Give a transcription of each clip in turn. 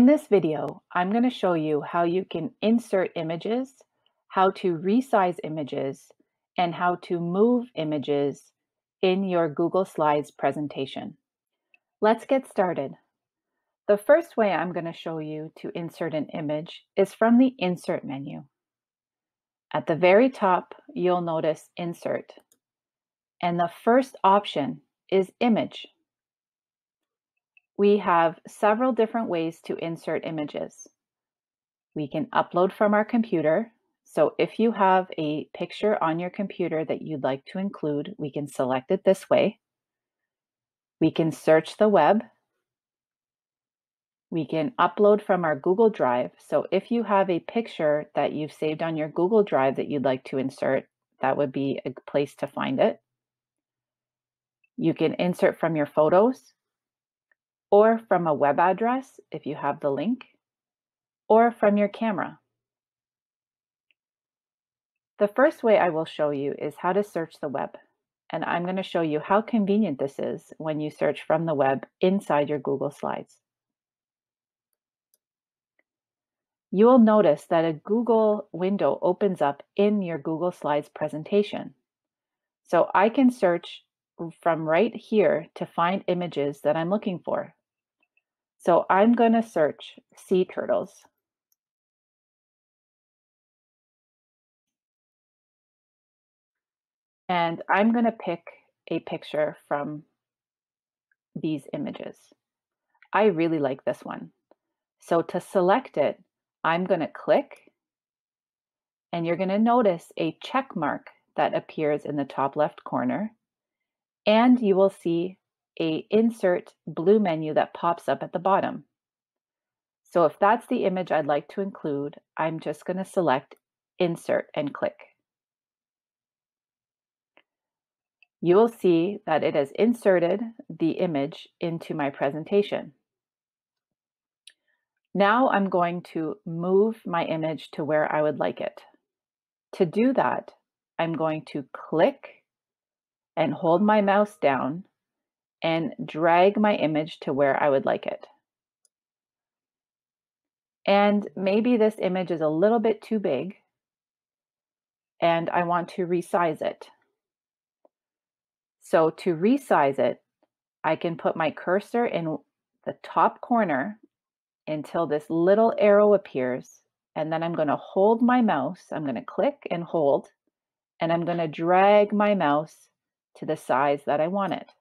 In this video, I'm going to show you how you can insert images, how to resize images, and how to move images in your Google Slides presentation. Let's get started. The first way I'm going to show you to insert an image is from the Insert menu. At the very top, you'll notice Insert, and the first option is Image we have several different ways to insert images. We can upload from our computer. So if you have a picture on your computer that you'd like to include, we can select it this way. We can search the web. We can upload from our Google Drive. So if you have a picture that you've saved on your Google Drive that you'd like to insert, that would be a place to find it. You can insert from your photos or from a web address if you have the link, or from your camera. The first way I will show you is how to search the web, and I'm going to show you how convenient this is when you search from the web inside your Google Slides. You will notice that a Google window opens up in your Google Slides presentation. So I can search from right here to find images that I'm looking for. So I'm going to search sea turtles. And I'm going to pick a picture from these images. I really like this one. So to select it, I'm going to click and you're going to notice a check mark that appears in the top left corner and you will see a insert blue menu that pops up at the bottom. So if that's the image I'd like to include, I'm just going to select insert and click. You will see that it has inserted the image into my presentation. Now I'm going to move my image to where I would like it. To do that, I'm going to click and hold my mouse down and drag my image to where I would like it. And maybe this image is a little bit too big and I want to resize it. So to resize it, I can put my cursor in the top corner until this little arrow appears. And then I'm going to hold my mouse. I'm going to click and hold, and I'm going to drag my mouse to the size that I want it.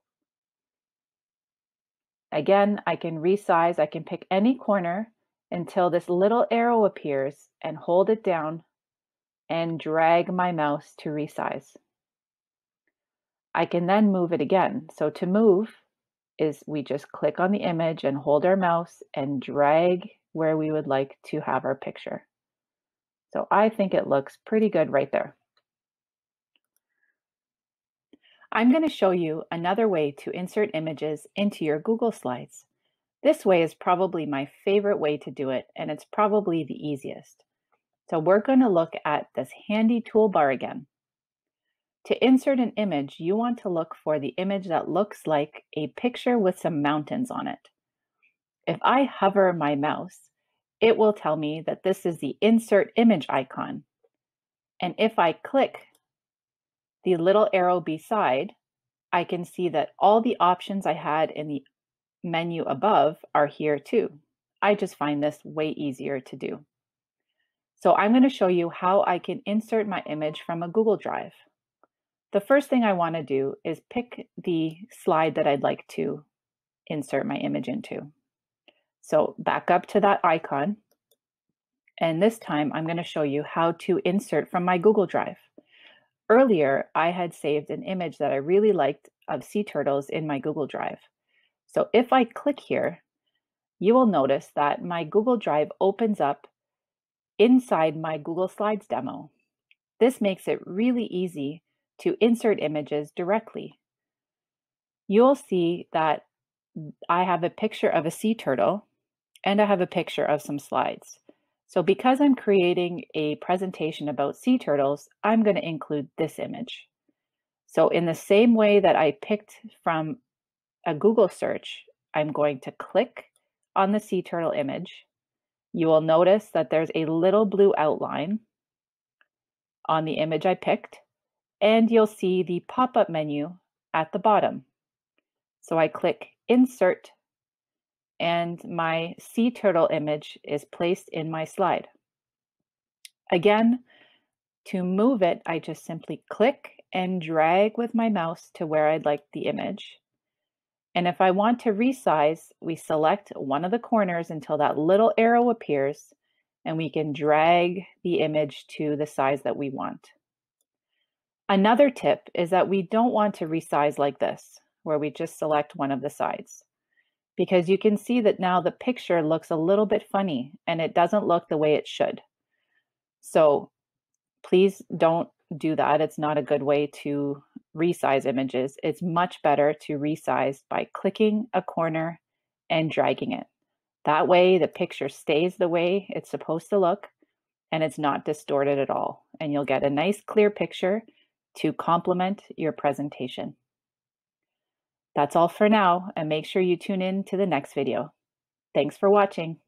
Again, I can resize, I can pick any corner until this little arrow appears and hold it down and drag my mouse to resize. I can then move it again. So to move is we just click on the image and hold our mouse and drag where we would like to have our picture. So I think it looks pretty good right there. I'm going to show you another way to insert images into your Google Slides. This way is probably my favorite way to do it, and it's probably the easiest. So we're going to look at this handy toolbar again. To insert an image, you want to look for the image that looks like a picture with some mountains on it. If I hover my mouse, it will tell me that this is the insert image icon. And if I click the little arrow beside, I can see that all the options I had in the menu above are here too. I just find this way easier to do. So I'm going to show you how I can insert my image from a Google Drive. The first thing I want to do is pick the slide that I'd like to insert my image into. So back up to that icon. And this time I'm going to show you how to insert from my Google Drive. Earlier, I had saved an image that I really liked of sea turtles in my Google Drive. So if I click here, you will notice that my Google Drive opens up inside my Google Slides demo. This makes it really easy to insert images directly. You'll see that I have a picture of a sea turtle and I have a picture of some slides. So because I'm creating a presentation about sea turtles, I'm going to include this image. So in the same way that I picked from a Google search, I'm going to click on the sea turtle image. You will notice that there's a little blue outline on the image I picked, and you'll see the pop-up menu at the bottom. So I click Insert and my sea turtle image is placed in my slide. Again, to move it, I just simply click and drag with my mouse to where I'd like the image. And if I want to resize, we select one of the corners until that little arrow appears and we can drag the image to the size that we want. Another tip is that we don't want to resize like this, where we just select one of the sides because you can see that now the picture looks a little bit funny and it doesn't look the way it should. So please don't do that. It's not a good way to resize images. It's much better to resize by clicking a corner and dragging it. That way the picture stays the way it's supposed to look and it's not distorted at all. And you'll get a nice clear picture to complement your presentation. That's all for now, and make sure you tune in to the next video. Thanks for watching.